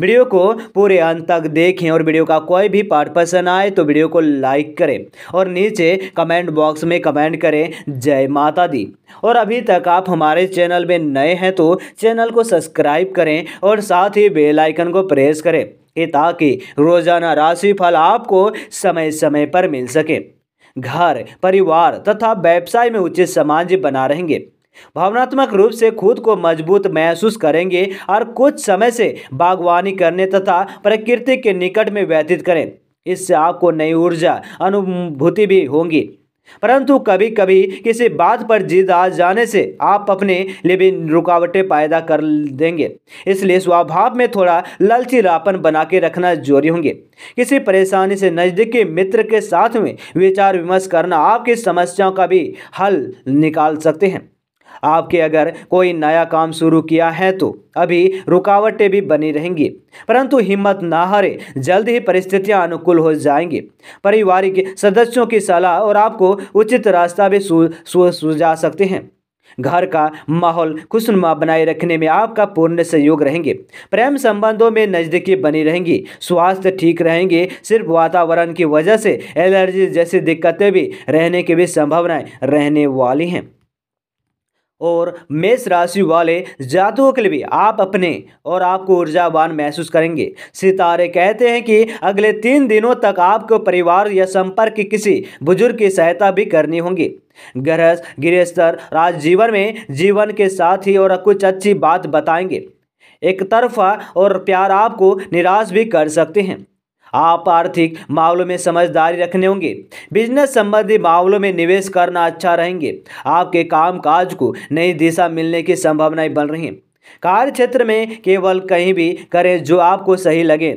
video को पूरे अंत तक देखें और वीडियो का कोई भी पार्ट पसंद आए तो वीडियो को लाइक करें और नीचे कमेंट बॉक्स में कमेंट करें जय माता दी और अभी तक आप हमारे चैनल में नए हैं तो चैनल को सब्सक्राइब करें और साथ ही बेल आइकन को प्रेस करें कि ताकि रोजाना राशिफल आपको समय समय पर मिल सके घर परिवार तथा व्यवसाय में उचित समाज बना रहेंगे भावनात्मक रूप से खुद को मजबूत महसूस करेंगे और कुछ समय से बागवानी करने तथा प्रकृति के निकट में व्यतीत करें इससे आपको नई ऊर्जा अनुभूति भी होंगी परंतु कभी कभी किसी बात पर जीत आ जाने से आप अपने लिए भी रुकावटें पैदा कर देंगे इसलिए स्वभाव में थोड़ा ललचीलापन बना के रखना जरूरी होंगे किसी परेशानी से नज़दीकी मित्र के साथ में विचार विमर्श करना आपकी समस्याओं का भी हल निकाल सकते हैं आपके अगर कोई नया काम शुरू किया है तो अभी रुकावटें भी बनी रहेंगी परंतु हिम्मत ना हारे जल्द ही परिस्थितियां अनुकूल हो जाएंगी पारिवारिक सदस्यों की सलाह और आपको उचित रास्ता भी सुझा सकते हैं घर का माहौल खुशनुमा बनाए रखने में आपका पूर्ण सहयोग रहेंगे प्रेम संबंधों में नज़दीकी बनी रहेंगी स्वास्थ्य ठीक रहेंगे सिर्फ वातावरण की वजह से एलर्जी जैसी दिक्कतें भी रहने की भी संभावनाएं रहने वाली हैं और मेष राशि वाले जातकों के लिए भी आप अपने और आपको ऊर्जावान महसूस करेंगे सितारे कहते हैं कि अगले तीन दिनों तक आपको परिवार या संपर्क की किसी बुजुर्ग की सहायता भी करनी होगी ग्रह गृह स्तर राज जीवन में जीवन के साथ ही और कुछ अच्छी बात बताएंगे एक तरफा और प्यार आपको निराश भी कर सकते हैं आप आर्थिक मामलों में समझदारी रखने होंगे बिजनेस संबंधी मामलों में निवेश करना अच्छा रहेंगे आपके काम काज को नई दिशा मिलने की संभावनाएं बन रही कार्य क्षेत्र में केवल कहीं भी करें जो आपको सही लगे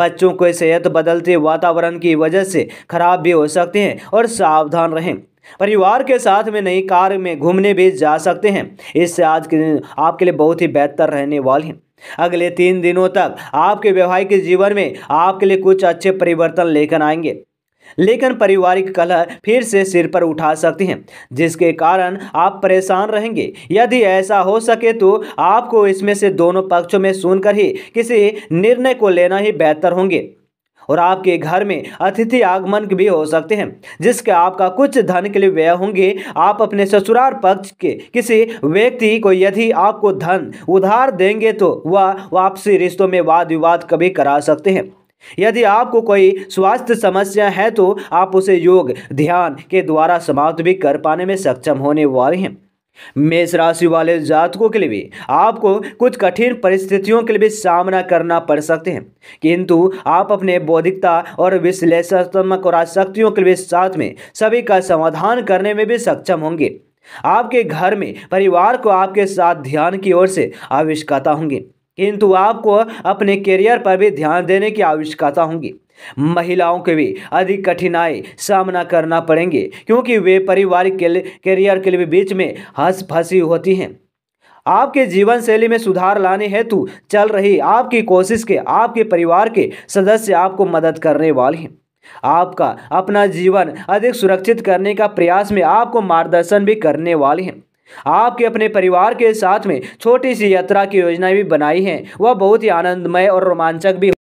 बच्चों को सेहत बदलते वातावरण की वजह से खराब भी हो सकते हैं और सावधान रहें परिवार के साथ में नई कार में घूमने भी जा सकते हैं इससे आज के आपके लिए बहुत ही बेहतर रहने वाले हैं अगले तीन दिनों तक आपके वैवाहिक जीवन में आपके लिए कुछ अच्छे परिवर्तन लेकर आएंगे लेकिन पारिवारिक कलह फिर से सिर पर उठा सकती हैं जिसके कारण आप परेशान रहेंगे यदि ऐसा हो सके तो आपको इसमें से दोनों पक्षों में सुनकर ही किसी निर्णय को लेना ही बेहतर होंगे और आपके घर में अतिथि आगमन भी हो सकते हैं जिसके आपका कुछ धन के लिए व्यय होंगे आप अपने ससुराल पक्ष के किसी व्यक्ति को यदि आपको धन उधार देंगे तो वह वापसी रिश्तों में वाद विवाद कभी करा सकते हैं यदि आपको कोई स्वास्थ्य समस्या है तो आप उसे योग ध्यान के द्वारा समाप्त भी कर पाने में सक्षम होने वाले हैं मेष राशि वाले जातकों के लिए भी आपको कुछ कठिन परिस्थितियों के लिए भी सामना करना पड़ सकते हैं किंतु आप अपने बौद्धिकता और विश्लेषणात्मक और आशक्तियों के लिए साथ में सभी का समाधान करने में भी सक्षम होंगे आपके घर में परिवार को आपके साथ ध्यान की ओर से आवश्यकता होंगी किंतु आपको अपने करियर पर भी ध्यान देने की आवश्यकता होगी महिलाओं के भी अधिक कठिनाई सामना करना पड़ेंगे क्योंकि वे पारिवारिक करियर के बीच में हंस फंसी होती हैं आपके जीवन शैली में सुधार लाने हेतु चल रही आपकी कोशिश के आपके परिवार के सदस्य आपको मदद करने वाले हैं आपका अपना जीवन अधिक सुरक्षित करने का प्रयास में आपको मार्गदर्शन भी करने वाले हैं आपके अपने परिवार के साथ में छोटी सी यात्रा की योजना भी बनाई है वह बहुत ही आनंदमय और रोमांचक भी